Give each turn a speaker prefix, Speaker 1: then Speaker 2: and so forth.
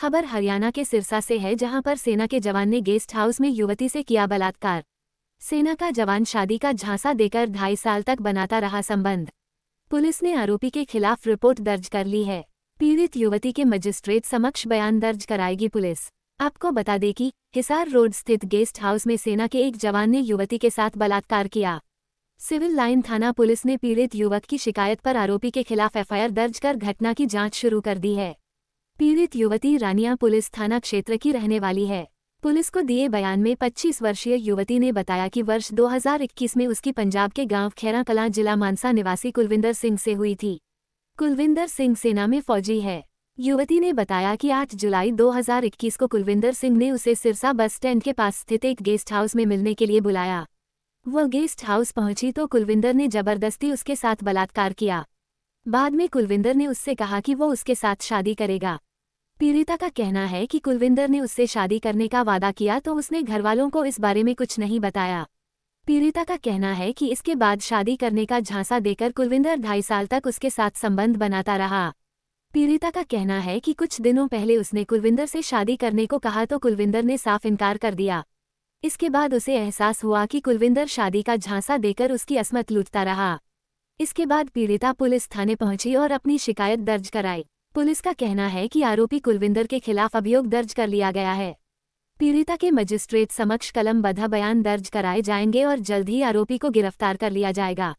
Speaker 1: खबर हरियाणा के सिरसा से है जहां पर सेना के जवान ने गेस्ट हाउस में युवती से किया बलात्कार सेना का जवान शादी का झांसा देकर ढाई साल तक बनाता रहा संबंध पुलिस ने आरोपी के खिलाफ रिपोर्ट दर्ज कर ली है पीड़ित युवती के मजिस्ट्रेट समक्ष बयान दर्ज कराएगी पुलिस आपको बता दें कि हिसार रोड स्थित गेस्ट हाउस में सेना के एक जवान ने युवती के साथ बलात्कार किया सिविल लाइन थाना पुलिस ने पीड़ित युवक की शिकायत पर आरोपी के खिलाफ एफआईआर दर्ज कर घटना की जांच शुरू कर दी है पीड़ित युवती रानिया पुलिस थाना क्षेत्र की रहने वाली है पुलिस को दिए बयान में 25 वर्षीय युवती ने बताया कि वर्ष 2021 में उसकी पंजाब के गांव खैरा कला जिला मानसा निवासी कुलविंदर सिंह से हुई थी कुलविंदर सिंह सेना में फौजी है युवती ने बताया कि 8 जुलाई 2021 को कुलविंदर सिंह ने उसे सिरसा बस स्टैंड के पास स्थित एक गेस्ट हाउस में मिलने के लिए बुलाया वह गेस्ट हाउस पहुंची तो कुलविंदर ने जबरदस्ती उसके साथ बलात्कार किया बाद में कुलविंदर ने उससे कहा कि वो उसके साथ शादी करेगा पीड़िता का कहना है कि कुलविंदर ने उससे शादी करने का वादा किया तो उसने घरवालों को इस बारे में कुछ नहीं बताया पीड़िता का कहना है कि इसके बाद शादी करने का झांसा देकर कुलविंदर ढाई साल तक उसके साथ संबंध बनाता रहा पीड़िता का कहना है कि कुछ दिनों पहले उसने कुलविंदर से शादी करने को कहा तो कुलविंदर ने साफ इनकार कर दिया इसके बाद उसे एहसास हुआ कि कुलविंदर शादी का झांसा देकर उसकी असमत लूटता रहा इसके बाद पीड़िता पुलिस थाने पहुंची और अपनी शिकायत दर्ज कराई पुलिस का कहना है कि आरोपी कुलविंदर के खिलाफ अभियोग दर्ज कर लिया गया है पीड़िता के मजिस्ट्रेट समक्ष कलम बधा बयान दर्ज कराए जाएंगे और जल्द ही आरोपी को गिरफ्तार कर लिया जाएगा